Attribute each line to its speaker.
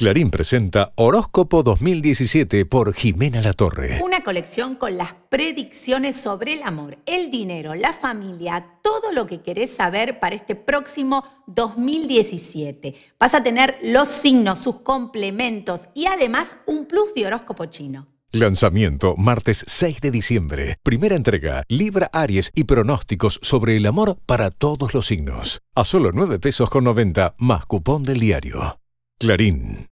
Speaker 1: Clarín presenta Horóscopo 2017 por Jimena Latorre.
Speaker 2: Una colección con las predicciones sobre el amor, el dinero, la familia, todo lo que querés saber para este próximo 2017. Vas a tener los signos, sus complementos y además un plus de horóscopo chino.
Speaker 1: Lanzamiento martes 6 de diciembre. Primera entrega, Libra Aries y pronósticos sobre el amor para todos los signos. A solo 9 pesos con 90 más cupón del diario. Clarín.